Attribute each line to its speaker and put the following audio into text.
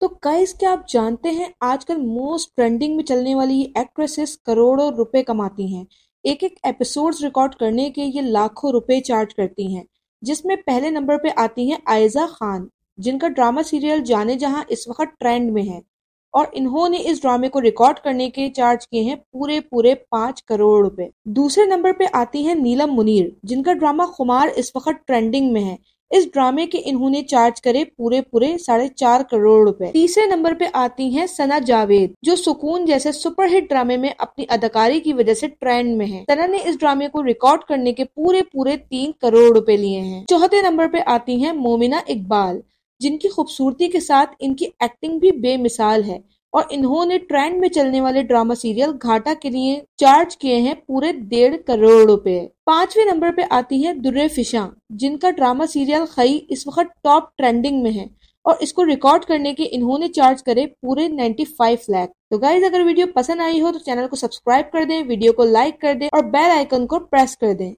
Speaker 1: तो गाइस क्या आप जानते हैं आजकल मोस्ट ट्रेंडिंग में चलने वाली ये एक्ट्रेसेस करोड़ों रुपए कमाती हैं एक एक एपिसोड्स रिकॉर्ड करने के ये लाखों रुपए चार्ज करती हैं जिसमें पहले नंबर पे आती हैं आयजा खान जिनका ड्रामा सीरियल जाने जहां इस वक्त ट्रेंड में है और इन्होंने इस ड्रामे को रिकॉर्ड करने के चार्ज किए हैं पूरे पूरे पांच करोड़ रुपए दूसरे नंबर पे आती हैं नीलम मुनीर जिनका ड्रामा खुमार इस वक्त ट्रेंडिंग में है इस ड्रामे के इन्होंने चार्ज करे पूरे पूरे साढ़े चार करोड़ रुपए तीसरे नंबर पे आती हैं सना जावेद जो सुकून जैसे सुपरहिट ड्रामे में अपनी अदाकारी की वजह से ट्रेंड में है सना ने इस ड्रामे को रिकॉर्ड करने के पूरे पूरे तीन करोड़ रुपए लिए हैं चौथे नंबर पे आती हैं मोमिना इकबाल जिनकी खूबसूरती के साथ इनकी एक्टिंग भी बेमिसाल है और इन्होंने ट्रेंड में चलने वाले ड्रामा सीरियल घाटा के लिए चार्ज किए हैं पूरे डेढ़ करोड़ रुपए पांचवें नंबर पे आती है दुर्रे फिशा जिनका ड्रामा सीरियल खई इस वक्त टॉप ट्रेंडिंग में है और इसको रिकॉर्ड करने के इन्होंने चार्ज करे पूरे 95 लैख तो गाइज अगर वीडियो पसंद आई हो तो चैनल को सब्सक्राइब कर दें वीडियो को लाइक कर दें और बेल आइकन को प्रेस कर दें